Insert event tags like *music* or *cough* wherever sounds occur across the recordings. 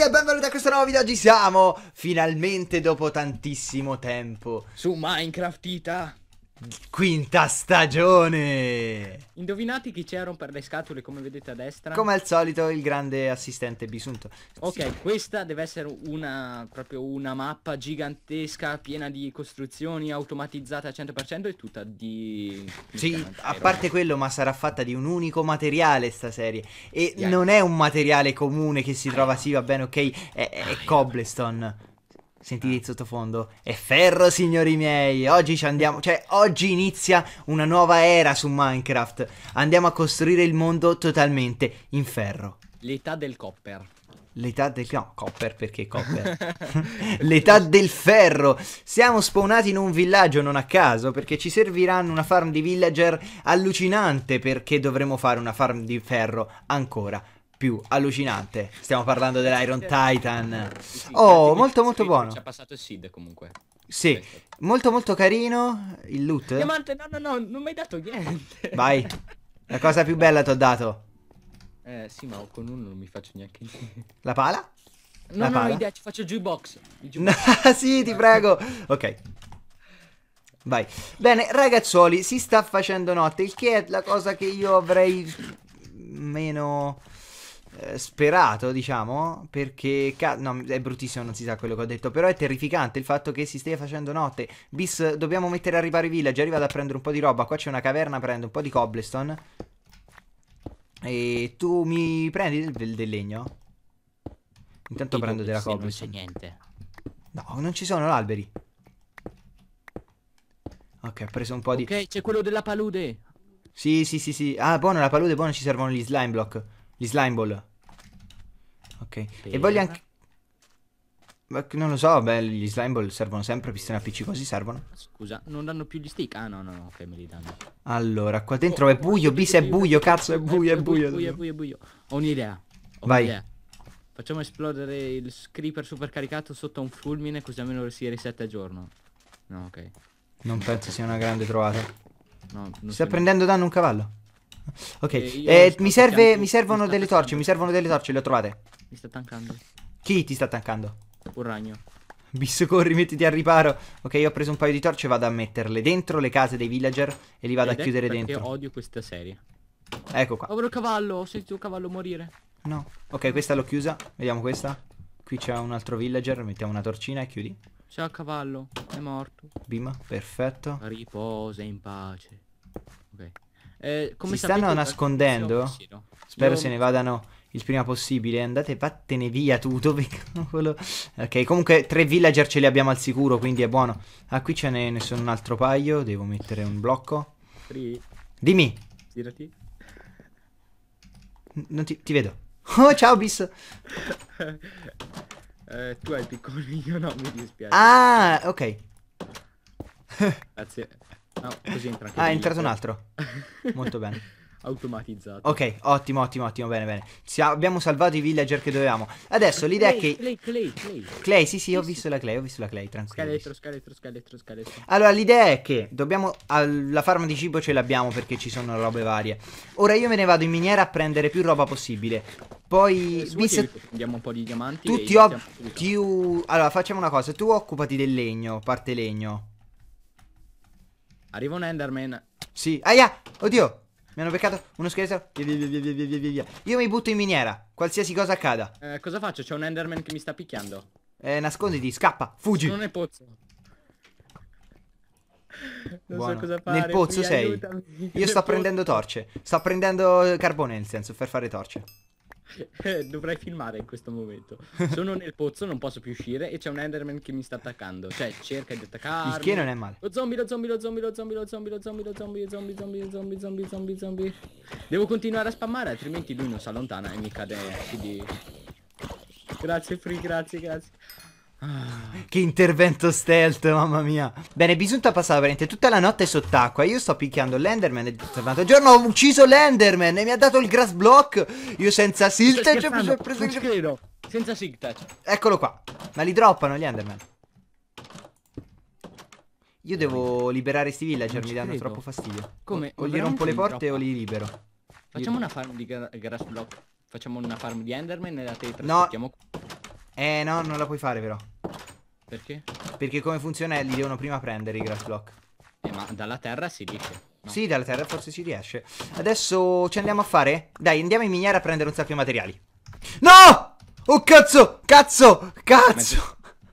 e benvenuti a questo nuovo video. Oggi siamo finalmente dopo tantissimo tempo su Minecraft Ita. Quinta stagione! Indovinate chi c'è a rompere le scatole, come vedete a destra? Come al solito, il grande assistente Bisunto. Ok, questa deve essere una, proprio una mappa gigantesca, piena di costruzioni, automatizzata al 100% e tutta di... Sì, a parte quello, ma sarà fatta di un unico materiale sta serie. E yeah. non è un materiale comune che si trova, sì, va bene, ok, è, è cobblestone. Sentite il sottofondo. È ferro, signori miei. Oggi ci andiamo. Cioè, oggi inizia una nuova era su Minecraft. Andiamo a costruire il mondo totalmente in ferro. L'età del copper. L'età del... No, copper, perché copper? *laughs* *laughs* L'età del ferro! Siamo spawnati in un villaggio non a caso, perché ci serviranno una farm di villager allucinante, perché dovremo fare una farm di ferro ancora più allucinante. Stiamo parlando dell'Iron Titan. Oh, molto molto buono. Ci ha passato il seed comunque. Sì, Perfetto. molto molto carino il loot. Diamante, no, no, no, non mi hai dato niente. Vai. La cosa più bella ti ho dato. Eh, sì, ma con uno non mi faccio neanche niente. La pala? No, la no, no, idea, ci faccio giù i box. sì, ti prego. Ok. Vai. Bene, ragazzuoli, si sta facendo notte, il che è la cosa che io avrei meno eh, sperato, diciamo, perché ca- no, è bruttissimo, non si sa quello che ho detto, però è terrificante il fatto che si stia facendo notte. Bis, dobbiamo mettere a riparo i villaggi, arriva a prendere un po' di roba, qua c'è una caverna, prendo un po' di cobblestone. E tu mi prendi del, del legno? Intanto Ti prendo della sì, cobblestone. Non c'è niente. No, non ci sono alberi. Ok, ho preso un po' di... Ok, c'è quello della palude. Sì, sì, sì, sì. Ah, buono la palude, buono, ci servono gli slime block. Gli slime ball ok. Per... E voglio anche... Non lo so, beh, gli slime ball servono sempre, pistone a PC così servono. Scusa, non danno più gli stick? Ah no, no, no, ok, me li danno. Allora, qua dentro oh, è buio, bis è buio, cazzo, è buio, è eh, buio. È buio, è buio, è buio. Ho un'idea. Vai. Un'idea. Facciamo esplodere il creeper supercaricato sotto un fulmine così almeno si resetta a giorno. No, ok. Non penso sia una grande trovata. No, Sta prendendo danno un cavallo. Ok, eh, eh, mi, serve, mi servono delle torce, mi servono delle torce, le ho trovate. Mi sta tankando. Chi ti sta tankando? Un ragno. Bis, corri, mettiti al riparo. Ok, io ho preso un paio di torce e vado a metterle dentro le case dei villager e li vado Ed a chiudere dentro. Io odio questa serie. Ecco qua. Povero cavallo, ho sentito un cavallo morire. No. Ok, questa l'ho chiusa. Vediamo questa. Qui c'è un altro villager, mettiamo una torcina e chiudi. C'è il cavallo, è morto. Bim, perfetto. Riposa in pace. Ok. Eh, come si stanno nascondendo? Spero Io... se ne vadano il prima possibile. Andate, vattene via tutto. *laughs* Ok, comunque tre villager ce li abbiamo al sicuro, quindi è buono. Ah, qui ce ne, ne sono un altro paio, devo mettere un blocco. Free. Dimmi. Girati. Non ti, ti vedo. *laughs* Oh, ciao, bis. *laughs* eh, tu hai il io no, mi dispiace. Ah, ok. Grazie. No, così entra anche Ah, è entrato un eh. altro. Molto bene automatizzato. Ok, ottimo, ottimo, ottimo, bene, bene. Sia- abbiamo salvato i villager che dovevamo. Adesso l'idea è che... Clay, Clay, Clay. Clay, sì, sì, ho visto la Clay, ho visto la Clay, tranquillo. Scheletro, scheletro, scheletro, scheletro. Allora, l'idea è che dobbiamo... La farma di cibo ce l'abbiamo perché ci sono robe varie. Ora io me ne vado in miniera a prendere più roba possibile. Poi... Eh, su, visto- Prendiamo un po' di diamanti. Tutti ho... ti... Allora, facciamo una cosa. Tu occupati del legno, parte legno. Arriva un Enderman. Sì. Aia! Oddio! Mi hanno beccato uno scheletro. Via, via, via, via, via, via, via. Io mi butto in miniera. Qualsiasi cosa accada. Eh, cosa faccio? C'è un Enderman che mi sta picchiando. Eh, nasconditi, scappa, fuggi. Non è pozzo. Non Buono. so cosa fare. Nel pozzo qui, sei. Aiutami. Io Nel sto pozzo. prendendo torce. Sto prendendo carbone, nel senso, per fare torce. *laughs* Eh, dovrei filmare in questo momento. Sono nel pozzo, non posso più uscire e c'è un Enderman che mi sta attaccando. Cioè, cerca di attaccare Il che non è male. Lo zombie, lo zombie, lo zombie, lo zombie, lo zombie, lo zombie, lo zombie, zombie, zombie, zombie, zombie, zombie, zombie. Devo continuare a spammare, altrimenti lui non si allontana e mi cade. Quindi... Grazie Free, grazie, grazie. Ah. Che intervento stealth, mamma mia. Bene, bisunta passare veramente tutta la notte sott'acqua. Io sto picchiando l'Enderman e tutto giorno ho ucciso l'Enderman e mi ha dato il grass block. Io senza siltage ho preso il... credo. Senza siltage. Eccolo qua. Ma li droppano gli Enderman. Io devo liberare sti villager, mi danno troppo fastidio. Come? O, o gli rompo le porte o li libero. Facciamo una farm di grass block. Facciamo una farm di Enderman e la teletrasportiamo. No. Eh no, non la puoi fare però. Perché? Perché come funziona è li devono prima prendere i grass block. Eh, ma dalla terra si dice. No. Sì, dalla terra forse si riesce. Adesso ci andiamo a fare? Dai, andiamo in miniera a prendere un sacco di materiali. No! Oh cazzo! Cazzo! Cazzo!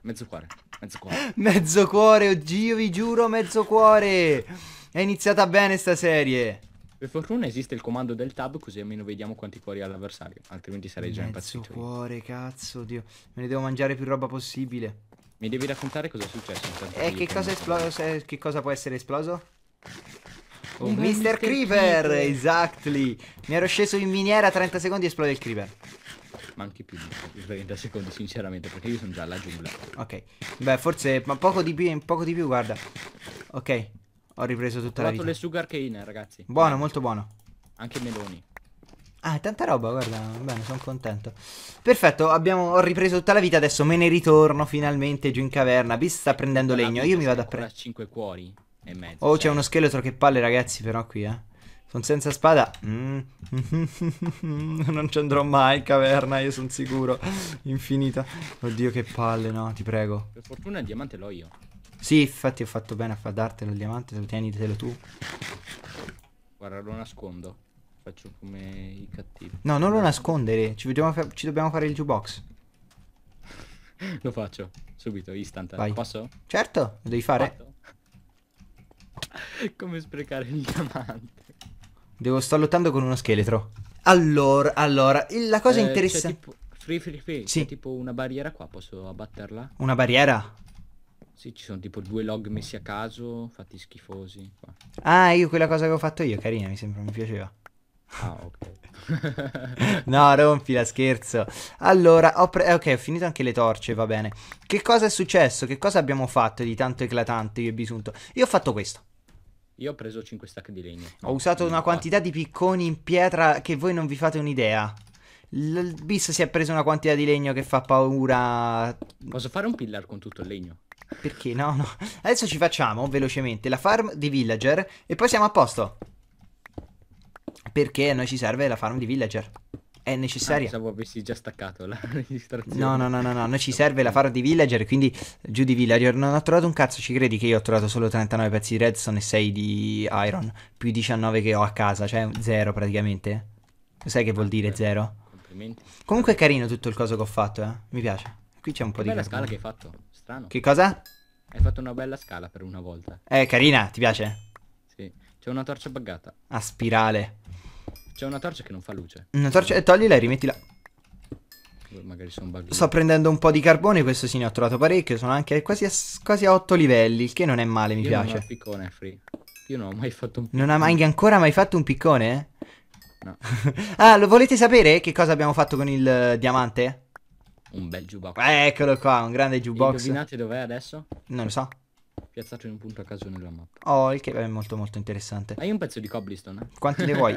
Mezzo, mezzo cuore. Mezzo cuore. *laughs* mezzo cuore, oddio, vi giuro, mezzo cuore. È iniziata bene sta serie. Per fortuna esiste il comando del tab così almeno vediamo quanti cuori ha l'avversario, altrimenti sarei già mezzo impazzito. Mezzo cuore, cazzo, Dio. Me ne devo mangiare più roba possibile. Mi devi raccontare cosa è successo intanto. E che cosa, esploso, che cosa può essere esploso? Oh, Mr. Mr. Creeper, Creeper, exactly. Mi ero sceso in miniera a 30 secondi e esplode il Creeper. Manchi più di 30 secondi, sinceramente, perché io sono già alla giungla. Ok. Beh, forse, ma poco di più, poco di più, guarda. Ok. Ho ripreso tutta Ho la vita. Ho fatto le sugar cane, ragazzi. Buono, molto buono. Anche meloni. Ah, è tanta roba, guarda, bene, sono contento. Perfetto, abbiamo, ho ripreso tutta la vita, adesso me ne ritorno finalmente giù in caverna. Bis sta prendendo legno, io mi vado a prendere... 5 cuori e mezzo. Oh, cioè... c'è uno scheletro che palle, ragazzi, però qui, eh. Sono senza spada. Mm. *laughs* non ci andrò mai in caverna, io sono sicuro. Infinita. Oddio, che palle, no, ti prego. Per fortuna il diamante l'ho io. Sì, infatti ho fatto bene a dartelo il diamante, tienitelo tu. Guarda, lo nascondo faccio come i cattivi. No, non lo nascondere. Ci, fa ci dobbiamo fare il jukebox. *laughs* lo faccio subito, instant. Vai. Posso? Certo, lo devi fare. *laughs* Come sprecare il diamante? Devo sto lottando con uno scheletro. Allora, allora, la cosa eh, interessante. Tipo, free, free, free. Sì. C'è tipo una barriera qua, posso abbatterla? Una barriera? Sì, ci sono tipo due log messi a caso, fatti schifosi. Qua. Ah, io quella cosa che ho fatto io, carina, mi sembra, mi piaceva. Ah, ok. *laughs* no, rompi la scherzo. Allora, ho pre- eh, ok, ho finito anche le torce, va bene. Che cosa è successo? Che cosa abbiamo fatto di tanto eclatante io e Bisunto? Io ho fatto questo. Io ho preso 5 stack di legno. Ho usato una quantità di picconi in pietra che voi non vi fate un'idea. Il bis si è preso una quantità di legno che fa paura. Posso fare un pillar con tutto il legno? Perché no, no. Adesso ci facciamo velocemente la farm di villager e poi siamo a posto. Perché a noi ci serve la farm di villager. È necessaria. Ah, pensavo avessi già staccato la *laughs* registrazione. No, no, no, no, no. Noi ci serve la farm di villager, quindi giù di villager. Non ho trovato un cazzo, ci credi che io ho trovato solo 39 pezzi di redstone e 6 di iron, più 19 che ho a casa, cioè zero praticamente. Sai che vuol ah, dire zero? Complimenti. Comunque è carino tutto il coso che ho fatto, eh. Mi piace. Qui c'è un che po' di... Bella scala che hai fatto. Strano. Che cosa? Hai fatto una bella scala per una volta. Eh, carina, ti piace? Sì. C'è una torcia buggata. A spirale. C'è una torcia che non fa luce. Una torcia... E eh, toglila e rimettila. Magari sono buggato. Sto prendendo un po' di carbone, questo sì ne ho trovato parecchio. Sono anche quasi a, quasi a 8 livelli, il che non è male, mi Io piace. Non ho piccone, free. Io non ho mai fatto un piccone. Non ha mai ancora mai fatto un piccone? No. *laughs* ah, lo volete sapere che cosa abbiamo fatto con il eh, diamante? Un bel jukebox. Eccolo qua, un grande jukebox. Indovinate dov'è adesso? Non lo so piazzato in un punto a caso nella mappa. Oh, il che è molto molto interessante. Hai un pezzo di cobblestone? Eh? Quanti ne vuoi?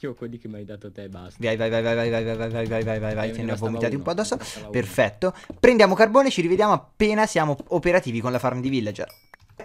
Io quelli che mi hai dato te e basta. Vai, vai, vai, vai, vai, vai, vai, vai, vai, vai, vai, vai, che ne ho vomitati uno, un po' addosso. Perfetto. Prendiamo carbone, ci rivediamo appena siamo operativi con la farm di villager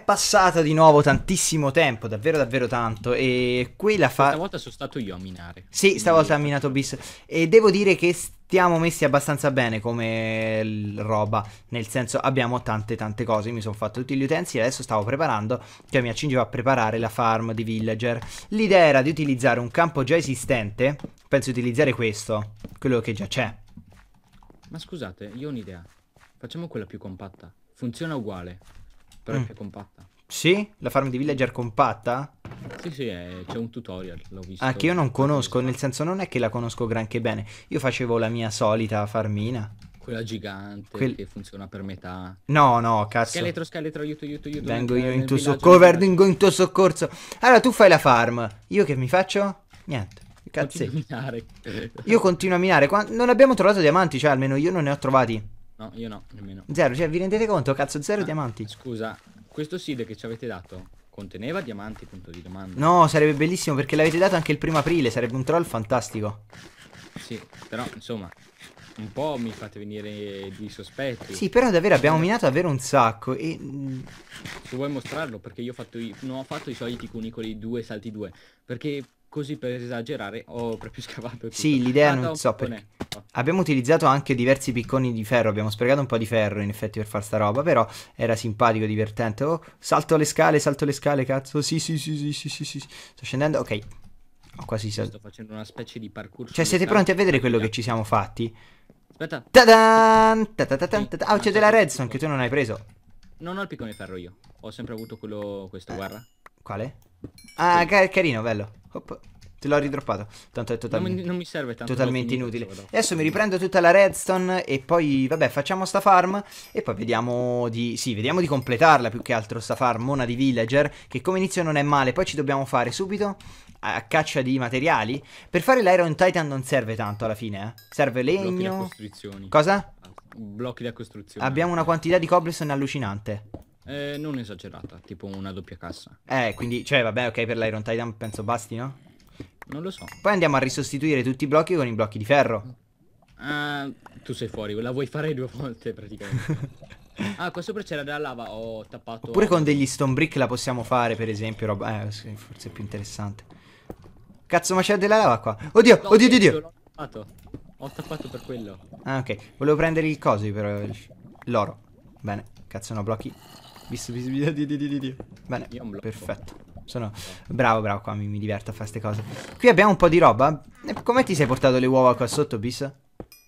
passato di nuovo tantissimo tempo, davvero davvero tanto, e qui la fa... Stavolta sono stato io a minare. Sì, stavolta ha minato Bis, e devo dire che stiamo messi abbastanza bene come roba, nel senso abbiamo tante tante cose, mi sono fatto tutti gli utensili, adesso stavo preparando, cioè mi accingevo a preparare la farm di villager. L'idea era di utilizzare un campo già esistente, penso di utilizzare questo, quello che già c'è. Ma scusate, io ho un'idea, facciamo quella più compatta, funziona uguale però mm. è più compatta. Sì? La farm di villager compatta? Sì, sì, è... c'è un tutorial, l'ho visto. Ah, che io non conosco, nel senso non è che la conosco granché bene. Io facevo la mia solita farmina. Quella gigante Quel... che funziona per metà. No, no, cazzo. Scheletro, scheletro, aiuto, aiuto, aiuto. Vengo io in tuo soccorso, vengo in tuo soccorso. Allora tu fai la farm, io che mi faccio? Niente. Cazzo. Continuo io continuo a minare. Non abbiamo trovato diamanti, cioè almeno io non ne ho trovati. No, io no, nemmeno. Zero, cioè vi rendete conto? Cazzo, zero ah, diamanti. Scusa, questo seed che ci avete dato conteneva diamanti, punto di domanda. No, sarebbe bellissimo perché l'avete dato anche il primo aprile, sarebbe un troll fantastico. Sì, però insomma, un po' mi fate venire di sospetti. Sì, però davvero abbiamo minato davvero un sacco e... Mm, Se vuoi mostrarlo, perché io ho fatto i, non ho fatto i soliti cunicoli 2 salti 2, perché così per esagerare ho proprio scavato tutto. Sì, l'idea ah, non so perché. Abbiamo utilizzato anche diversi picconi di ferro, abbiamo sprecato un po' di ferro in effetti per fare sta roba, però era simpatico, divertente. Oh, salto le scale, salto le scale, cazzo. Sì, sì, sì, sì, sì, sì, sì. Sto scendendo, ok. Ho quasi Sto facendo una specie di parkour. Cioè, siete pronti a vedere quello che ci siamo fatti? Aspetta. ta dan Ah, c'è della redstone che tu non hai preso. Non ho il piccone di ferro io. Ho sempre avuto quello questo, eh. guarda. Quale? Ah, car- carino, bello. Hop. Te l'ho ridroppato. Tanto è totalmente, non, non mi serve tanto totalmente inutile. Adesso mi riprendo tutta la redstone e poi, vabbè, facciamo sta farm e poi vediamo di... Sì, vediamo di completarla più che altro sta farm, mona di villager, che come inizio non è male. Poi ci dobbiamo fare subito a caccia di materiali. Per fare l'Iron Titan non serve tanto alla fine, eh. Serve legno... Blocchi Cosa? Blocchi da costruzione. Abbiamo una quantità di cobblestone allucinante. Eh, non esagerata, tipo una doppia cassa. Eh, quindi, cioè, vabbè, ok, per l'Iron Titan penso basti, no? Non lo so. Poi andiamo a risostituire tutti i blocchi con i blocchi di ferro. Uh, tu sei fuori, la vuoi fare due volte praticamente. *laughs* ah, qua sopra c'era della lava, ho tappato... Oppure con degli stone brick la possiamo fare, per esempio, roba... Eh, forse è più interessante. Cazzo, ma c'è della lava qua. Oddio, no, oddio, oddio, tappato. Ho tappato per quello. Ah, ok. Volevo prendere il coso, però... L'oro. Bene. Cazzo, no, blocchi Visto, visto, visto, di, di, di, di. Bene, perfetto. Sono bravo, bravo qua, mi, mi diverto a fare queste cose. Qui abbiamo un po' di roba. Come ti sei portato le uova qua sotto, Bis?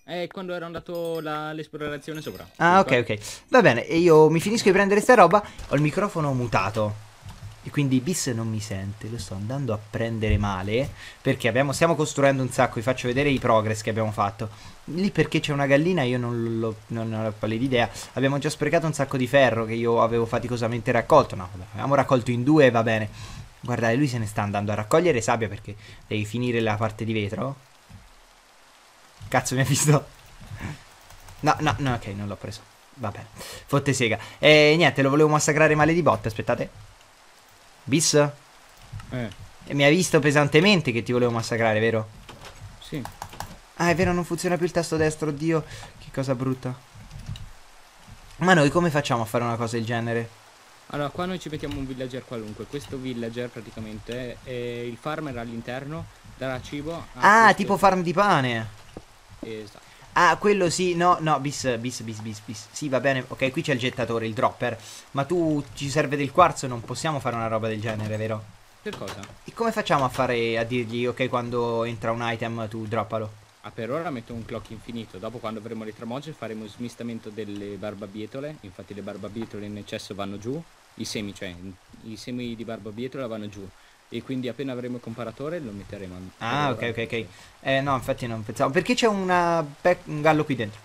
Eh, quando ero andato l'esplorazione sopra. Ah, ok, ok. Va bene, e io mi finisco di prendere sta roba. Ho il microfono mutato e quindi Bis non mi sente, lo sto andando a prendere male perché abbiamo, stiamo costruendo un sacco, vi faccio vedere i progress che abbiamo fatto. Lì perché c'è una gallina io non, lo, non ho la pallida idea, abbiamo già sprecato un sacco di ferro che io avevo faticosamente raccolto, no, vabbè, raccolto in due, va bene. Guardate, lui se ne sta andando a raccogliere sabbia perché devi finire la parte di vetro. Cazzo, mi ha visto. No, no, no, ok, non l'ho preso. Va bene. Fotte sega. E niente, lo volevo massacrare male di botte, aspettate. Bis? Eh. E mi hai visto pesantemente che ti volevo massacrare, vero? Sì. Ah, è vero, non funziona più il tasto destro, oddio. Che cosa brutta. Ma noi come facciamo a fare una cosa del genere? Allora, qua noi ci mettiamo un villager qualunque. Questo villager praticamente è il farmer all'interno, darà cibo a Ah, questo... tipo farm di pane. Esatto. Ah, quello sì, no, no, bis, bis, bis, bis, bis. Sì, va bene, ok, qui c'è il gettatore, il dropper. Ma tu ci serve del quarzo, non possiamo fare una roba del genere, vero? Che cosa? E come facciamo a fare, a dirgli, ok, quando entra un item tu droppalo? Ah, per ora metto un clock infinito, dopo quando avremo le tramogge, faremo un smistamento delle barbabietole, infatti le barbabietole in eccesso vanno giù, i semi, cioè, i semi di barbabietola vanno giù e quindi appena avremo il comparatore lo metteremo. Ah, ok, ok, ok. Eh, no, infatti non pensavo. Perché c'è una pe- un gallo qui dentro?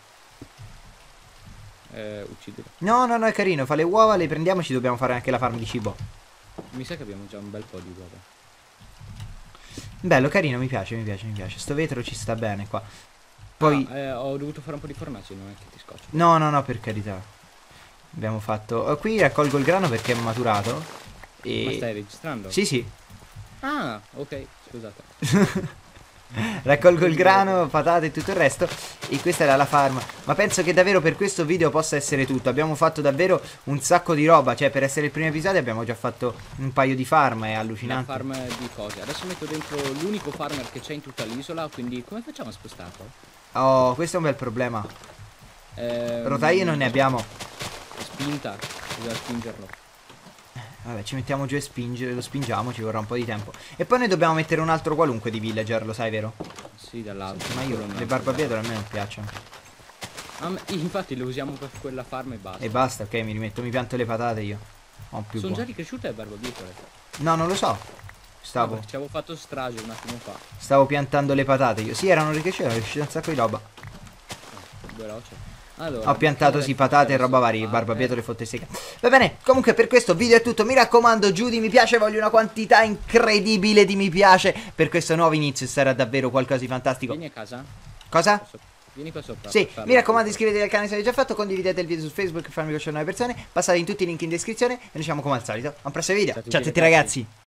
Eh, uccidere. No, no, no, è carino. Fa le uova, le prendiamoci. Dobbiamo fare anche la farm di cibo. Mi sa che abbiamo già un bel po' di uova. Bello, carino, mi piace, mi piace, mi piace. Sto vetro ci sta bene qua. Poi... Ah, eh, ho dovuto fare un po' di fornace, non è che ti scoccio. No, no, no, per carità. Abbiamo fatto... Eh, qui raccolgo il grano perché è maturato. E... Ma stai registrando? Sì, sì. Ah, ok, scusate. *laughs* Raccolgo il grano, patate e tutto il resto E questa era la farm Ma penso che davvero per questo video possa essere tutto Abbiamo fatto davvero un sacco di roba Cioè per essere il primo episodio abbiamo già fatto un paio di farm È allucinante Una farm di cose Adesso metto dentro l'unico farmer che c'è in tutta l'isola Quindi come facciamo a spostarlo? Oh, questo è un bel problema ehm, Rotaie non ne abbiamo Spinta, bisogna spingerlo Vabbè, ci mettiamo giù e spingere lo spingiamo, ci vorrà un po' di tempo. E poi noi dobbiamo mettere un altro qualunque di villager, lo sai, vero? Sì, dall'altro. Sì, ma io le barbabietole a me non piacciono. Me, infatti le usiamo per quella farm e basta. E basta, ok, mi rimetto, mi pianto le patate io. Ho più Sono buone. già ricresciute le barbabietole? No, non lo so. Stavo... ci avevo fatto strage un attimo fa. Stavo piantando le patate io. Sì, erano ricresciute, Erano uscita un sacco di roba. Eh, veloce. Allora, ho piantato sì patate e roba varia, barbabietole eh. fotte seca. Va bene, comunque per questo video è tutto. Mi raccomando, giù di mi piace, voglio una quantità incredibile di mi piace per questo nuovo inizio, sarà davvero qualcosa di fantastico. Vieni a casa. Cosa? Vieni qua sopra. Sì, mi raccomando, iscrivetevi al canale se l'avete già fatto, condividete il video su Facebook e farmi conoscere nuove persone. Passate in tutti i link in descrizione e noi siamo come al solito. A un prossimo video. Ciao a tutti ragazzi.